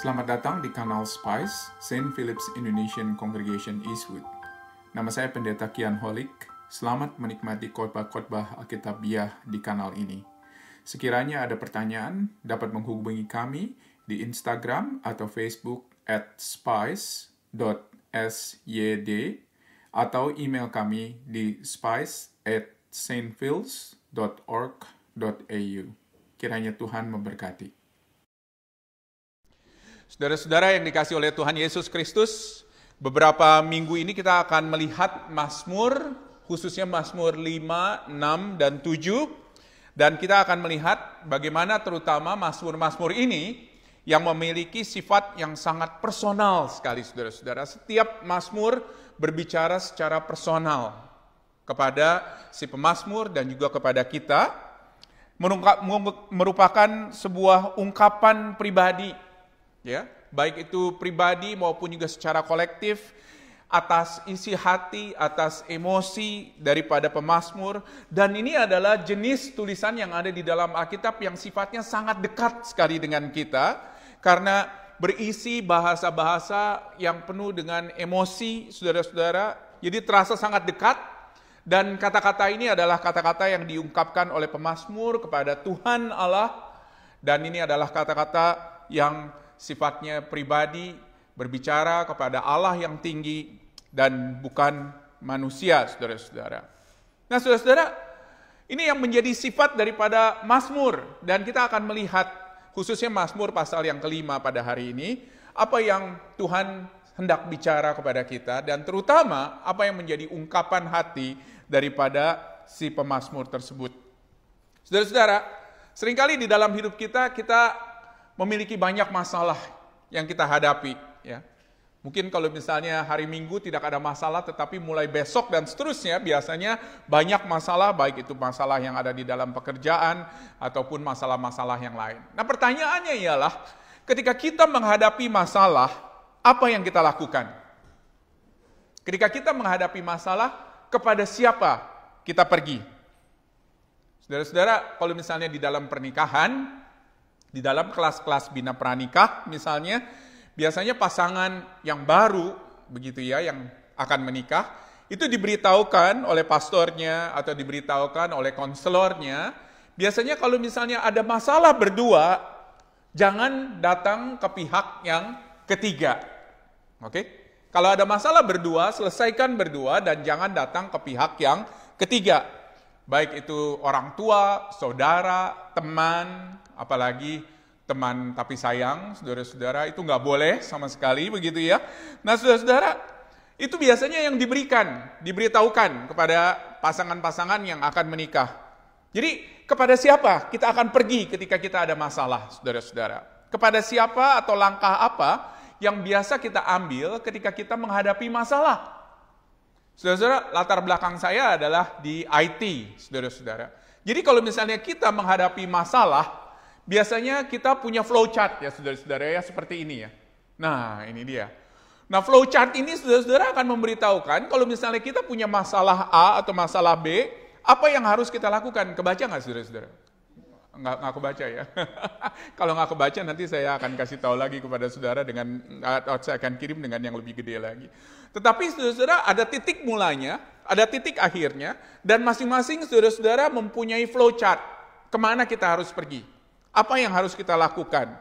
Selamat datang di kanal Spice, St. Philip's Indonesian Congregation Eastwood. Nama saya Pendeta Kian Holik. Selamat menikmati khotbah-khotbah Alkitabiah di kanal ini. Sekiranya ada pertanyaan, dapat menghubungi kami di Instagram atau Facebook at spice.syd atau email kami di spice at Kiranya Tuhan memberkati. Saudara-saudara yang dikasih oleh Tuhan Yesus Kristus, beberapa minggu ini kita akan melihat Mazmur, khususnya Mazmur 5, 6, dan 7. Dan kita akan melihat bagaimana terutama Mazmur-Mazmur ini yang memiliki sifat yang sangat personal sekali saudara-saudara. Setiap Mazmur berbicara secara personal kepada si pemazmur dan juga kepada kita merupakan sebuah ungkapan pribadi ya, baik itu pribadi maupun juga secara kolektif atas isi hati, atas emosi daripada pemazmur dan ini adalah jenis tulisan yang ada di dalam Alkitab yang sifatnya sangat dekat sekali dengan kita karena berisi bahasa-bahasa yang penuh dengan emosi saudara-saudara. Jadi terasa sangat dekat dan kata-kata ini adalah kata-kata yang diungkapkan oleh pemazmur kepada Tuhan Allah dan ini adalah kata-kata yang sifatnya pribadi, berbicara kepada Allah yang tinggi dan bukan manusia, saudara-saudara. Nah, saudara-saudara, ini yang menjadi sifat daripada Mazmur dan kita akan melihat khususnya Mazmur pasal yang kelima pada hari ini, apa yang Tuhan hendak bicara kepada kita dan terutama apa yang menjadi ungkapan hati daripada si pemazmur tersebut. Saudara-saudara, seringkali di dalam hidup kita kita memiliki banyak masalah yang kita hadapi. Ya. Mungkin kalau misalnya hari Minggu tidak ada masalah, tetapi mulai besok dan seterusnya biasanya banyak masalah, baik itu masalah yang ada di dalam pekerjaan ataupun masalah-masalah yang lain. Nah pertanyaannya ialah, ketika kita menghadapi masalah, apa yang kita lakukan? Ketika kita menghadapi masalah, kepada siapa kita pergi? Saudara-saudara, kalau misalnya di dalam pernikahan, di dalam kelas-kelas bina pranikah misalnya, biasanya pasangan yang baru begitu ya yang akan menikah itu diberitahukan oleh pastornya atau diberitahukan oleh konselornya. Biasanya kalau misalnya ada masalah berdua, jangan datang ke pihak yang ketiga. Oke? Kalau ada masalah berdua, selesaikan berdua dan jangan datang ke pihak yang ketiga. Baik itu orang tua, saudara, teman, apalagi teman tapi sayang, saudara-saudara, itu nggak boleh sama sekali begitu ya. Nah saudara-saudara, itu biasanya yang diberikan, diberitahukan kepada pasangan-pasangan yang akan menikah. Jadi kepada siapa kita akan pergi ketika kita ada masalah, saudara-saudara? Kepada siapa atau langkah apa yang biasa kita ambil ketika kita menghadapi masalah? Saudara-saudara, latar belakang saya adalah di IT, saudara-saudara. Jadi kalau misalnya kita menghadapi masalah, biasanya kita punya flowchart ya saudara-saudara ya seperti ini ya. Nah ini dia. Nah flowchart ini saudara-saudara akan memberitahukan kalau misalnya kita punya masalah A atau masalah B, apa yang harus kita lakukan? Kebaca nggak saudara-saudara? Nggak, nggak kebaca ya. kalau nggak kebaca nanti saya akan kasih tahu lagi kepada saudara dengan, atau saya akan kirim dengan yang lebih gede lagi. Tetapi saudara-saudara ada titik mulanya, ada titik akhirnya, dan masing-masing saudara-saudara mempunyai flowchart kemana kita harus pergi. Apa yang harus kita lakukan?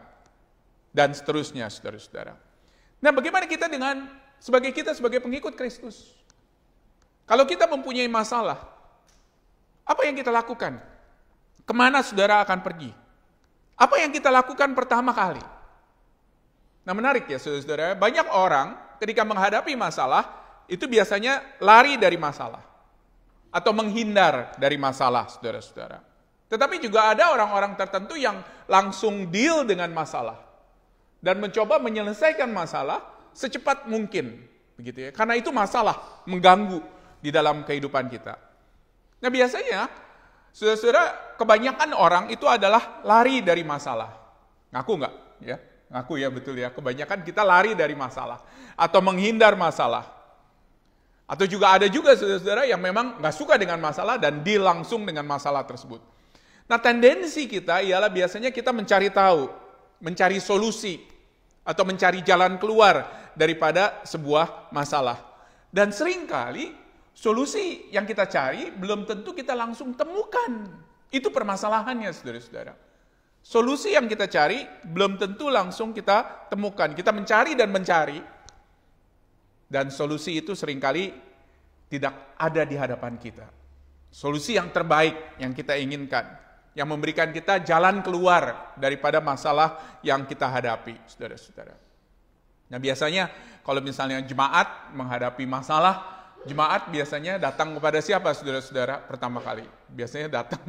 Dan seterusnya, saudara-saudara. Nah, bagaimana kita dengan sebagai kita sebagai pengikut Kristus? Kalau kita mempunyai masalah, apa yang kita lakukan? Kemana saudara akan pergi? Apa yang kita lakukan pertama kali? Nah menarik ya saudara-saudara, banyak orang ketika menghadapi masalah, itu biasanya lari dari masalah. Atau menghindar dari masalah saudara-saudara. Tetapi juga ada orang-orang tertentu yang langsung deal dengan masalah dan mencoba menyelesaikan masalah secepat mungkin, begitu ya. Karena itu masalah mengganggu di dalam kehidupan kita. Nah, biasanya Saudara-saudara, kebanyakan orang itu adalah lari dari masalah. Ngaku nggak? Ya, ngaku ya betul ya. Kebanyakan kita lari dari masalah atau menghindar masalah. Atau juga ada juga saudara-saudara yang memang nggak suka dengan masalah dan deal langsung dengan masalah tersebut. Nah tendensi kita ialah biasanya kita mencari tahu, mencari solusi, atau mencari jalan keluar daripada sebuah masalah. Dan seringkali solusi yang kita cari belum tentu kita langsung temukan. Itu permasalahannya saudara-saudara. Solusi yang kita cari belum tentu langsung kita temukan. Kita mencari dan mencari. Dan solusi itu seringkali tidak ada di hadapan kita. Solusi yang terbaik yang kita inginkan yang memberikan kita jalan keluar daripada masalah yang kita hadapi, saudara-saudara. Nah biasanya kalau misalnya jemaat menghadapi masalah, jemaat biasanya datang kepada siapa saudara-saudara pertama kali? Biasanya datang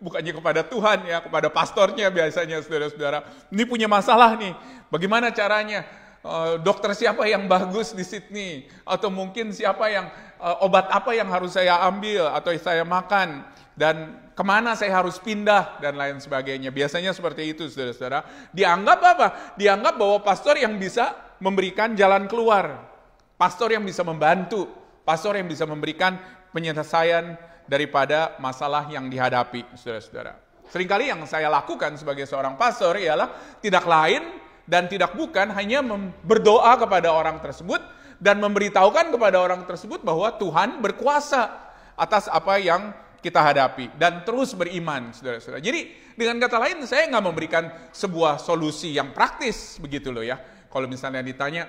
bukannya kepada Tuhan ya, kepada pastornya biasanya saudara-saudara. Ini punya masalah nih, bagaimana caranya? Eh, dokter siapa yang bagus di Sydney atau mungkin siapa yang eh, obat apa yang harus saya ambil atau saya makan dan kemana saya harus pindah dan lain sebagainya. Biasanya seperti itu saudara-saudara. Dianggap apa? Dianggap bahwa pastor yang bisa memberikan jalan keluar. Pastor yang bisa membantu. Pastor yang bisa memberikan penyelesaian daripada masalah yang dihadapi saudara-saudara. Seringkali yang saya lakukan sebagai seorang pastor ialah tidak lain dan tidak bukan hanya berdoa kepada orang tersebut dan memberitahukan kepada orang tersebut bahwa Tuhan berkuasa atas apa yang kita hadapi dan terus beriman, saudara-saudara. Jadi dengan kata lain, saya nggak memberikan sebuah solusi yang praktis begitu loh ya. Kalau misalnya ditanya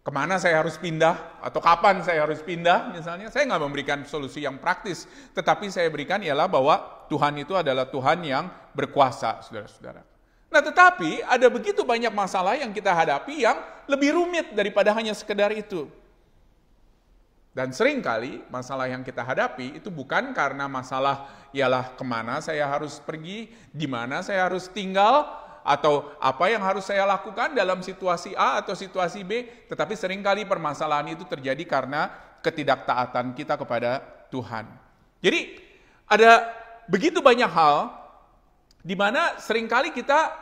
kemana saya harus pindah atau kapan saya harus pindah misalnya, saya nggak memberikan solusi yang praktis. Tetapi saya berikan ialah bahwa Tuhan itu adalah Tuhan yang berkuasa, saudara-saudara. Nah tetapi ada begitu banyak masalah yang kita hadapi yang lebih rumit daripada hanya sekedar itu. Dan seringkali masalah yang kita hadapi itu bukan karena masalah ialah kemana saya harus pergi, di mana saya harus tinggal, atau apa yang harus saya lakukan dalam situasi A atau situasi B. Tetapi seringkali permasalahan itu terjadi karena ketidaktaatan kita kepada Tuhan. Jadi ada begitu banyak hal di mana seringkali kita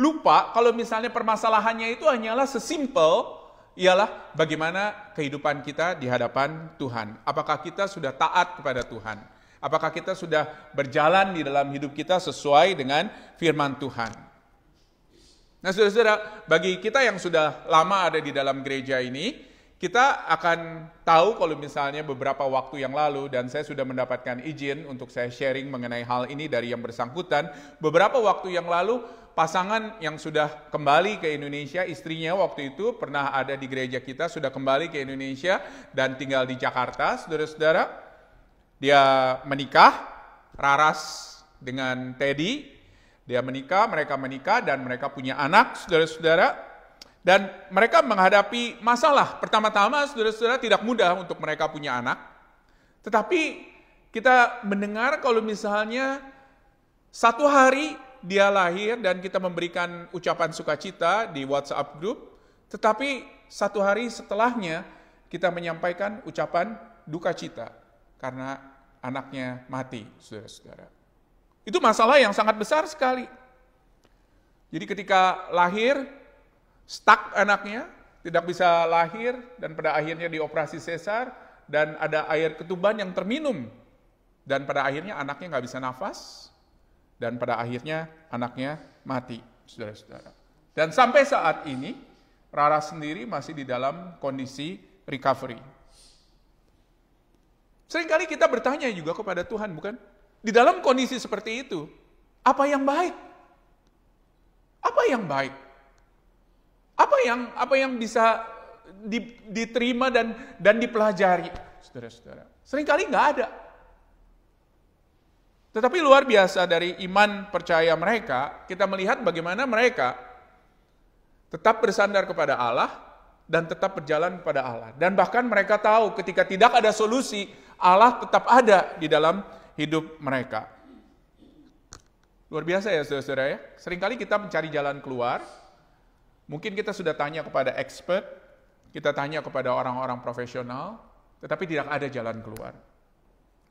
lupa kalau misalnya permasalahannya itu hanyalah sesimpel ialah bagaimana kehidupan kita di hadapan Tuhan. Apakah kita sudah taat kepada Tuhan? Apakah kita sudah berjalan di dalam hidup kita sesuai dengan firman Tuhan? Nah, saudara-saudara, bagi kita yang sudah lama ada di dalam gereja ini, kita akan tahu kalau misalnya beberapa waktu yang lalu dan saya sudah mendapatkan izin untuk saya sharing mengenai hal ini dari yang bersangkutan. Beberapa waktu yang lalu pasangan yang sudah kembali ke Indonesia, istrinya waktu itu pernah ada di gereja kita, sudah kembali ke Indonesia dan tinggal di Jakarta, saudara-saudara. Dia menikah, Raras dengan Teddy, dia menikah, mereka menikah dan mereka punya anak, saudara-saudara. Dan mereka menghadapi masalah. Pertama-tama, saudara-saudara tidak mudah untuk mereka punya anak. Tetapi kita mendengar kalau misalnya satu hari dia lahir dan kita memberikan ucapan sukacita di WhatsApp group, tetapi satu hari setelahnya kita menyampaikan ucapan duka cita karena anaknya mati, saudara-saudara. Itu masalah yang sangat besar sekali. Jadi ketika lahir, stuck anaknya, tidak bisa lahir dan pada akhirnya dioperasi sesar dan ada air ketuban yang terminum dan pada akhirnya anaknya nggak bisa nafas dan pada akhirnya anaknya mati, saudara-saudara. Dan sampai saat ini Rara sendiri masih di dalam kondisi recovery. Seringkali kita bertanya juga kepada Tuhan, bukan? Di dalam kondisi seperti itu, apa yang baik? Apa yang baik? Apa yang apa yang bisa di, diterima dan dan dipelajari, saudara-saudara? Seringkali nggak ada. Tetapi luar biasa dari iman percaya mereka, kita melihat bagaimana mereka tetap bersandar kepada Allah dan tetap berjalan kepada Allah. Dan bahkan mereka tahu ketika tidak ada solusi, Allah tetap ada di dalam hidup mereka. Luar biasa ya saudara-saudara ya. Seringkali kita mencari jalan keluar, Mungkin kita sudah tanya kepada expert, kita tanya kepada orang-orang profesional, tetapi tidak ada jalan keluar.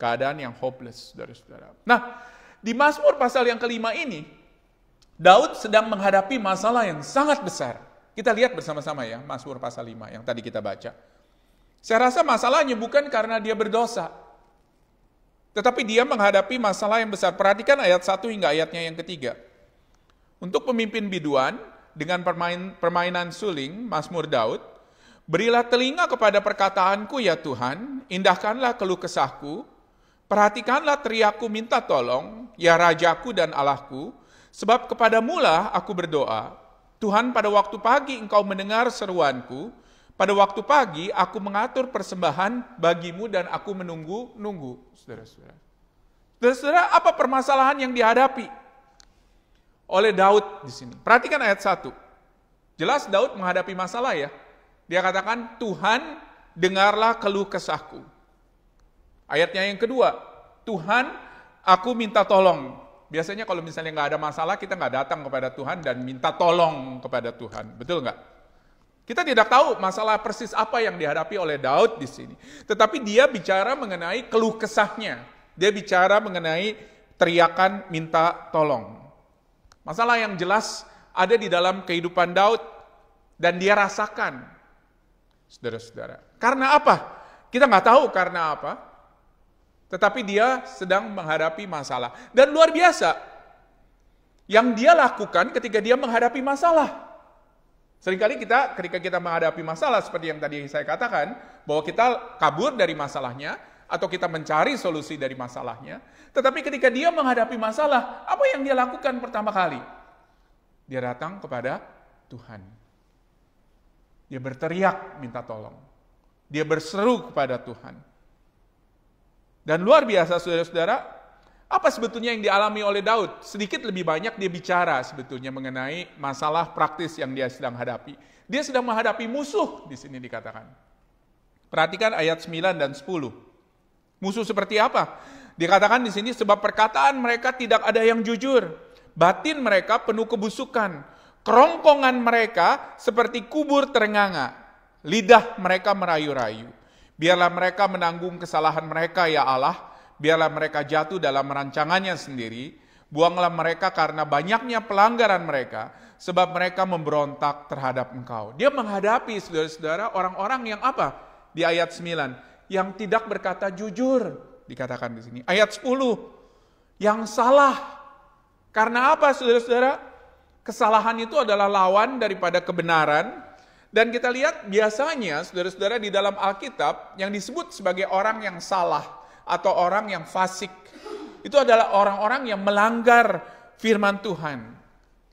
Keadaan yang hopeless, dari saudara Nah, di Mazmur pasal yang kelima ini, Daud sedang menghadapi masalah yang sangat besar. Kita lihat bersama-sama ya, Mazmur pasal 5 yang tadi kita baca. Saya rasa masalahnya bukan karena dia berdosa, tetapi dia menghadapi masalah yang besar. Perhatikan ayat 1 hingga ayatnya yang ketiga. Untuk pemimpin biduan, dengan permain, permainan suling, Mazmur Daud, Berilah telinga kepada perkataanku ya Tuhan, indahkanlah keluh kesahku, perhatikanlah teriakku minta tolong, ya Rajaku dan Allahku, sebab kepadaMu lah aku berdoa. Tuhan pada waktu pagi engkau mendengar seruanku, pada waktu pagi aku mengatur persembahan bagimu dan aku menunggu-nunggu. Saudara-saudara, apa permasalahan yang dihadapi? oleh Daud di sini. Perhatikan ayat 1. Jelas Daud menghadapi masalah ya. Dia katakan, Tuhan dengarlah keluh kesahku. Ayatnya yang kedua, Tuhan aku minta tolong. Biasanya kalau misalnya nggak ada masalah, kita nggak datang kepada Tuhan dan minta tolong kepada Tuhan. Betul nggak? Kita tidak tahu masalah persis apa yang dihadapi oleh Daud di sini. Tetapi dia bicara mengenai keluh kesahnya. Dia bicara mengenai teriakan minta tolong. Masalah yang jelas ada di dalam kehidupan Daud dan dia rasakan. Saudara-saudara, karena apa? Kita nggak tahu karena apa. Tetapi dia sedang menghadapi masalah. Dan luar biasa, yang dia lakukan ketika dia menghadapi masalah. Seringkali kita ketika kita menghadapi masalah seperti yang tadi saya katakan, bahwa kita kabur dari masalahnya, atau kita mencari solusi dari masalahnya. Tetapi ketika dia menghadapi masalah, apa yang dia lakukan pertama kali? Dia datang kepada Tuhan. Dia berteriak minta tolong. Dia berseru kepada Tuhan. Dan luar biasa saudara-saudara, apa sebetulnya yang dialami oleh Daud? Sedikit lebih banyak dia bicara sebetulnya mengenai masalah praktis yang dia sedang hadapi. Dia sedang menghadapi musuh di sini dikatakan. Perhatikan ayat 9 dan 10. Musuh seperti apa? Dikatakan di sini sebab perkataan mereka tidak ada yang jujur. Batin mereka penuh kebusukan. Kerongkongan mereka seperti kubur terenganga. Lidah mereka merayu-rayu. Biarlah mereka menanggung kesalahan mereka ya Allah. Biarlah mereka jatuh dalam rancangannya sendiri. Buanglah mereka karena banyaknya pelanggaran mereka, sebab mereka memberontak terhadap engkau. Dia menghadapi saudara-saudara orang-orang yang apa? Di ayat 9, yang tidak berkata jujur dikatakan di sini. Ayat 10 yang salah. Karena apa Saudara-saudara? Kesalahan itu adalah lawan daripada kebenaran dan kita lihat biasanya Saudara-saudara di dalam Alkitab yang disebut sebagai orang yang salah atau orang yang fasik itu adalah orang-orang yang melanggar firman Tuhan.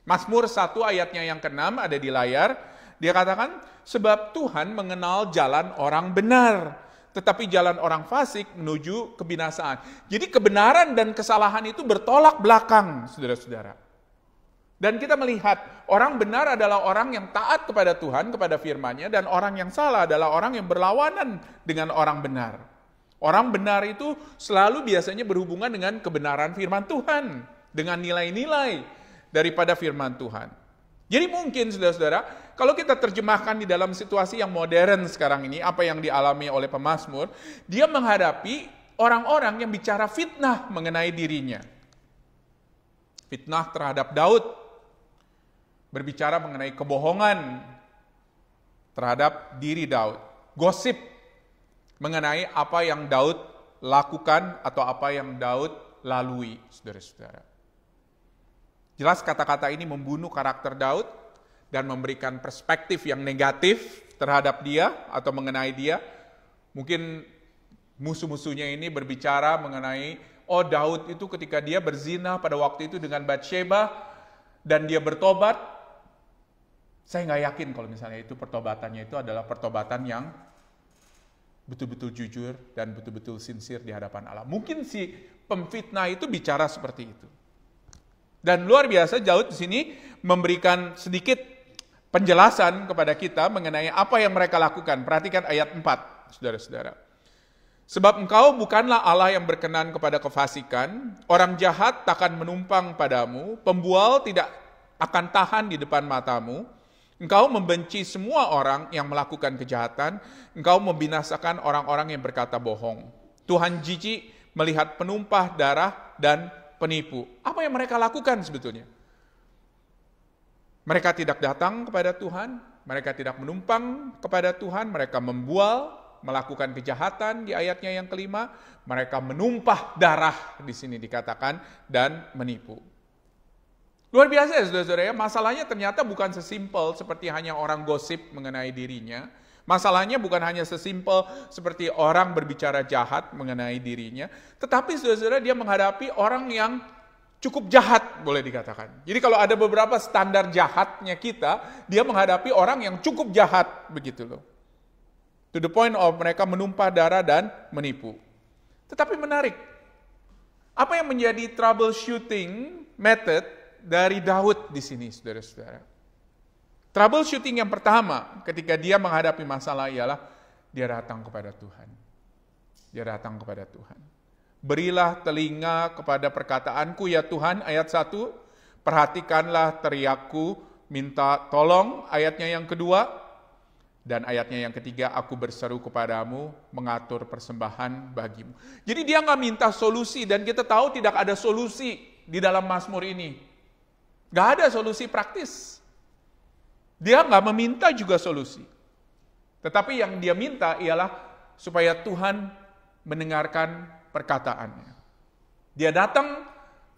Mazmur 1 ayatnya yang keenam ada di layar. Dia katakan, sebab Tuhan mengenal jalan orang benar tetapi jalan orang fasik menuju kebinasaan. Jadi kebenaran dan kesalahan itu bertolak belakang, saudara-saudara. Dan kita melihat orang benar adalah orang yang taat kepada Tuhan, kepada firman-Nya, dan orang yang salah adalah orang yang berlawanan dengan orang benar. Orang benar itu selalu biasanya berhubungan dengan kebenaran firman Tuhan, dengan nilai-nilai daripada firman Tuhan. Jadi mungkin saudara-saudara, kalau kita terjemahkan di dalam situasi yang modern sekarang ini, apa yang dialami oleh pemazmur, dia menghadapi orang-orang yang bicara fitnah mengenai dirinya. Fitnah terhadap Daud, berbicara mengenai kebohongan terhadap diri Daud, gosip mengenai apa yang Daud lakukan atau apa yang Daud lalui, saudara-saudara. Jelas kata-kata ini membunuh karakter Daud dan memberikan perspektif yang negatif terhadap dia atau mengenai dia. Mungkin musuh-musuhnya ini berbicara mengenai, oh Daud itu ketika dia berzina pada waktu itu dengan Bathsheba dan dia bertobat, saya nggak yakin kalau misalnya itu pertobatannya itu adalah pertobatan yang betul-betul jujur dan betul-betul sincere di hadapan Allah. Mungkin si pemfitnah itu bicara seperti itu. Dan luar biasa Jauh di sini memberikan sedikit penjelasan kepada kita mengenai apa yang mereka lakukan. Perhatikan ayat 4, saudara-saudara. Sebab engkau bukanlah Allah yang berkenan kepada kefasikan, orang jahat takkan menumpang padamu, pembual tidak akan tahan di depan matamu, engkau membenci semua orang yang melakukan kejahatan, engkau membinasakan orang-orang yang berkata bohong. Tuhan jijik melihat penumpah darah dan penipu. Apa yang mereka lakukan sebetulnya? Mereka tidak datang kepada Tuhan, mereka tidak menumpang kepada Tuhan, mereka membual, melakukan kejahatan di ayatnya yang kelima, mereka menumpah darah di sini dikatakan dan menipu. Luar biasa ya saudara-saudara ya, masalahnya ternyata bukan sesimpel seperti hanya orang gosip mengenai dirinya, Masalahnya bukan hanya sesimpel seperti orang berbicara jahat mengenai dirinya, tetapi saudara-saudara dia menghadapi orang yang cukup jahat boleh dikatakan. Jadi kalau ada beberapa standar jahatnya kita, dia menghadapi orang yang cukup jahat begitu loh. To the point of mereka menumpah darah dan menipu. Tetapi menarik, apa yang menjadi troubleshooting method dari Daud di sini, saudara-saudara? Troubleshooting yang pertama ketika dia menghadapi masalah ialah dia datang kepada Tuhan. Dia datang kepada Tuhan. Berilah telinga kepada perkataanku ya Tuhan, ayat 1. Perhatikanlah teriakku, minta tolong, ayatnya yang kedua. Dan ayatnya yang ketiga, aku berseru kepadamu, mengatur persembahan bagimu. Jadi dia nggak minta solusi, dan kita tahu tidak ada solusi di dalam Mazmur ini. Nggak ada solusi praktis. Dia nggak meminta juga solusi. Tetapi yang dia minta ialah supaya Tuhan mendengarkan perkataannya. Dia datang,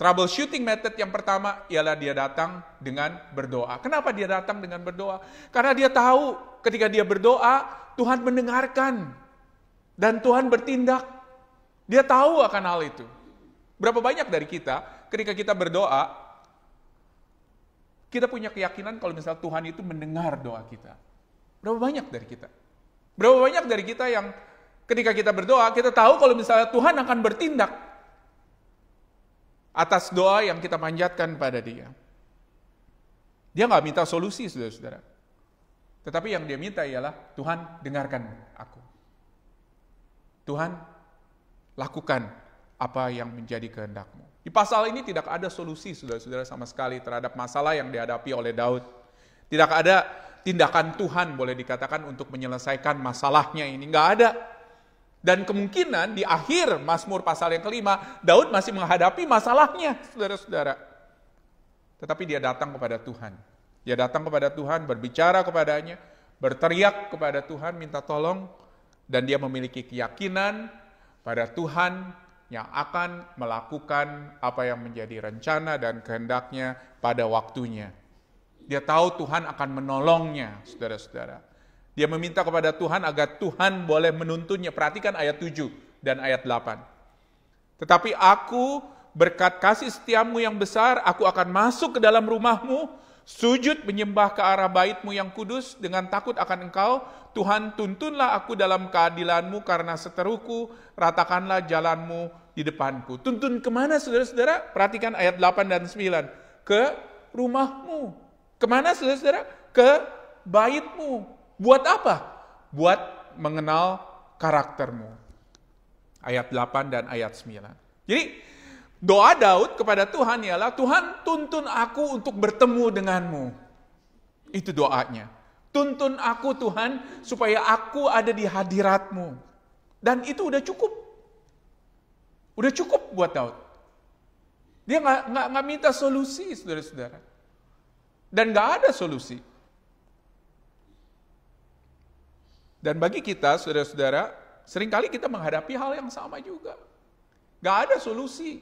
troubleshooting method yang pertama ialah dia datang dengan berdoa. Kenapa dia datang dengan berdoa? Karena dia tahu ketika dia berdoa, Tuhan mendengarkan. Dan Tuhan bertindak. Dia tahu akan hal itu. Berapa banyak dari kita ketika kita berdoa, kita punya keyakinan kalau misalnya Tuhan itu mendengar doa kita. Berapa banyak dari kita? Berapa banyak dari kita yang ketika kita berdoa, kita tahu kalau misalnya Tuhan akan bertindak atas doa yang kita panjatkan pada dia. Dia nggak minta solusi, saudara-saudara. Tetapi yang dia minta ialah, Tuhan dengarkan aku. Tuhan lakukan apa yang menjadi kehendakmu. Di pasal ini tidak ada solusi saudara-saudara sama sekali terhadap masalah yang dihadapi oleh Daud. Tidak ada tindakan Tuhan boleh dikatakan untuk menyelesaikan masalahnya ini. Nggak ada. Dan kemungkinan di akhir Mazmur pasal yang kelima, Daud masih menghadapi masalahnya, saudara-saudara. Tetapi dia datang kepada Tuhan. Dia datang kepada Tuhan, berbicara kepadanya, berteriak kepada Tuhan, minta tolong. Dan dia memiliki keyakinan pada Tuhan yang akan melakukan apa yang menjadi rencana dan kehendaknya pada waktunya. Dia tahu Tuhan akan menolongnya, saudara-saudara. Dia meminta kepada Tuhan agar Tuhan boleh menuntunnya. Perhatikan ayat 7 dan ayat 8. Tetapi aku berkat kasih setiamu yang besar, aku akan masuk ke dalam rumahmu, sujud menyembah ke arah baitmu yang kudus, dengan takut akan engkau, Tuhan tuntunlah aku dalam keadilanmu karena seteruku, ratakanlah jalanmu di depanku. Tuntun kemana saudara-saudara? Perhatikan ayat 8 dan 9. Ke rumahmu. Kemana saudara-saudara? Ke baitmu. Buat apa? Buat mengenal karaktermu. Ayat 8 dan ayat 9. Jadi doa Daud kepada Tuhan ialah, Tuhan tuntun aku untuk bertemu denganmu. Itu doanya. Tuntun aku Tuhan supaya aku ada di hadiratmu. Dan itu udah cukup. Udah cukup buat Daud. Dia nggak minta solusi, saudara-saudara. Dan nggak ada solusi. Dan bagi kita, saudara-saudara, seringkali kita menghadapi hal yang sama juga. Gak ada solusi.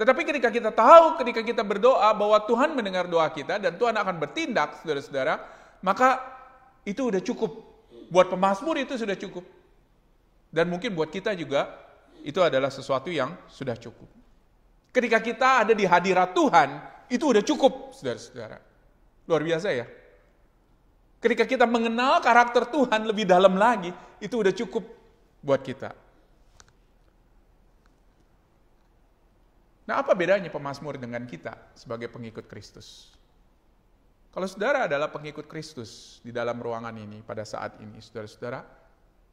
Tetapi ketika kita tahu, ketika kita berdoa bahwa Tuhan mendengar doa kita dan Tuhan akan bertindak, saudara-saudara, maka itu sudah cukup. Buat pemazmur itu sudah cukup. Dan mungkin buat kita juga itu adalah sesuatu yang sudah cukup. Ketika kita ada di hadirat Tuhan, itu sudah cukup, saudara-saudara. Luar biasa ya. Ketika kita mengenal karakter Tuhan lebih dalam lagi, itu sudah cukup buat kita. Nah, apa bedanya pemazmur dengan kita sebagai pengikut Kristus? Kalau saudara adalah pengikut Kristus di dalam ruangan ini pada saat ini, saudara-saudara,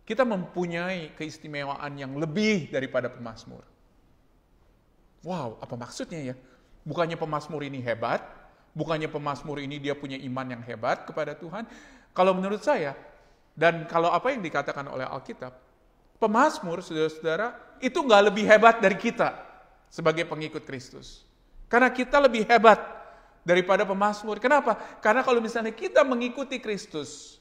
kita mempunyai keistimewaan yang lebih daripada Pemasmur. Wow, apa maksudnya ya? Bukannya Pemasmur ini hebat, bukannya Pemasmur ini dia punya iman yang hebat kepada Tuhan. Kalau menurut saya, dan kalau apa yang dikatakan oleh Alkitab, Pemasmur, saudara-saudara, itu nggak lebih hebat dari kita sebagai pengikut Kristus. Karena kita lebih hebat daripada Pemasmur. Kenapa? Karena kalau misalnya kita mengikuti Kristus,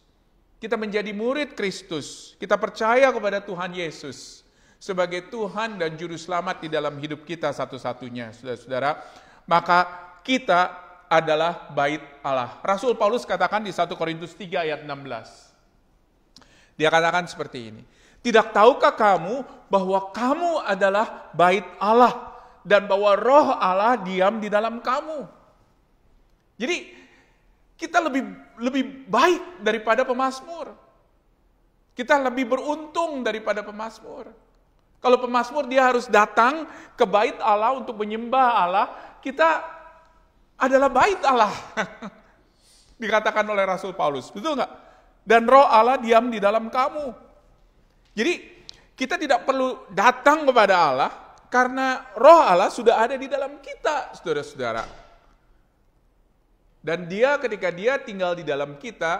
kita menjadi murid Kristus. Kita percaya kepada Tuhan Yesus sebagai Tuhan dan Juru Selamat di dalam hidup kita satu-satunya, saudara-saudara. Maka kita adalah bait Allah. Rasul Paulus katakan di 1 Korintus 3 ayat 16. Dia katakan seperti ini. Tidak tahukah kamu bahwa kamu adalah bait Allah dan bahwa roh Allah diam di dalam kamu. Jadi kita lebih lebih baik daripada pemasmur. Kita lebih beruntung daripada pemasmur. Kalau pemasmur dia harus datang ke bait Allah untuk menyembah Allah, kita adalah bait Allah. Dikatakan oleh Rasul Paulus, betul nggak? Dan roh Allah diam di dalam kamu. Jadi kita tidak perlu datang kepada Allah karena roh Allah sudah ada di dalam kita, saudara-saudara. Dan dia ketika dia tinggal di dalam kita,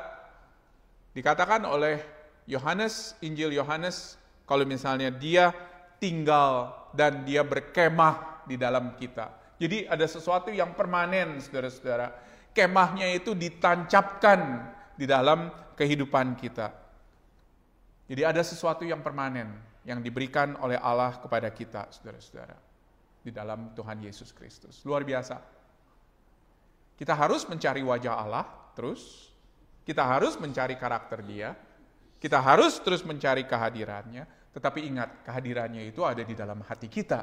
dikatakan oleh Yohanes, Injil Yohanes, kalau misalnya dia tinggal dan dia berkemah di dalam kita. Jadi ada sesuatu yang permanen, saudara-saudara. Kemahnya itu ditancapkan di dalam kehidupan kita. Jadi ada sesuatu yang permanen yang diberikan oleh Allah kepada kita, saudara-saudara. Di dalam Tuhan Yesus Kristus. Luar biasa. Kita harus mencari wajah Allah terus. Kita harus mencari karakter dia. Kita harus terus mencari kehadirannya. Tetapi ingat, kehadirannya itu ada di dalam hati kita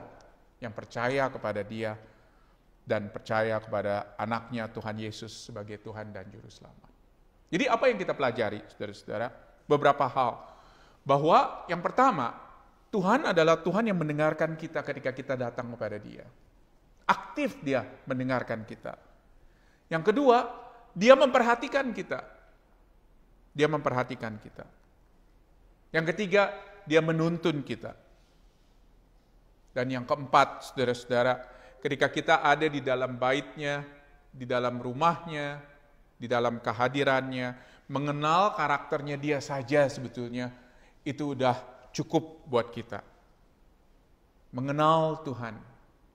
yang percaya kepada dia dan percaya kepada anaknya Tuhan Yesus sebagai Tuhan dan Juru Selamat. Jadi apa yang kita pelajari, saudara-saudara? Beberapa hal. Bahwa yang pertama, Tuhan adalah Tuhan yang mendengarkan kita ketika kita datang kepada dia. Aktif dia mendengarkan kita. Yang kedua, dia memperhatikan kita. Dia memperhatikan kita. Yang ketiga, dia menuntun kita. Dan yang keempat, saudara-saudara, ketika kita ada di dalam baitnya, di dalam rumahnya, di dalam kehadirannya, mengenal karakternya dia saja sebetulnya, itu udah cukup buat kita. Mengenal Tuhan,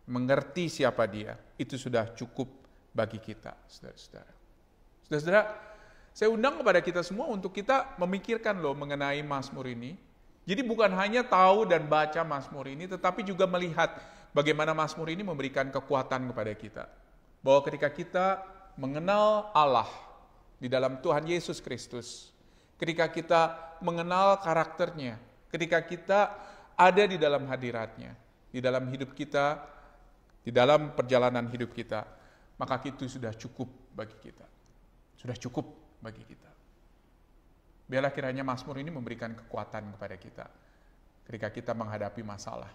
mengerti siapa dia, itu sudah cukup bagi kita, saudara-saudara. Saudara-saudara, saya undang kepada kita semua untuk kita memikirkan loh mengenai Mazmur ini. Jadi bukan hanya tahu dan baca Mazmur ini, tetapi juga melihat bagaimana Mazmur ini memberikan kekuatan kepada kita. Bahwa ketika kita mengenal Allah di dalam Tuhan Yesus Kristus, ketika kita mengenal karakternya, ketika kita ada di dalam hadiratnya, di dalam hidup kita, di dalam perjalanan hidup kita, maka itu sudah cukup bagi kita. Sudah cukup bagi kita. Biarlah kiranya Mazmur ini memberikan kekuatan kepada kita ketika kita menghadapi masalah.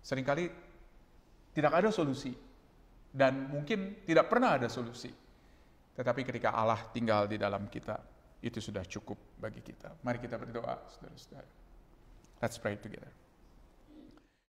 Seringkali tidak ada solusi dan mungkin tidak pernah ada solusi. Tetapi ketika Allah tinggal di dalam kita, itu sudah cukup bagi kita. Mari kita berdoa, saudara-saudara. Let's pray together.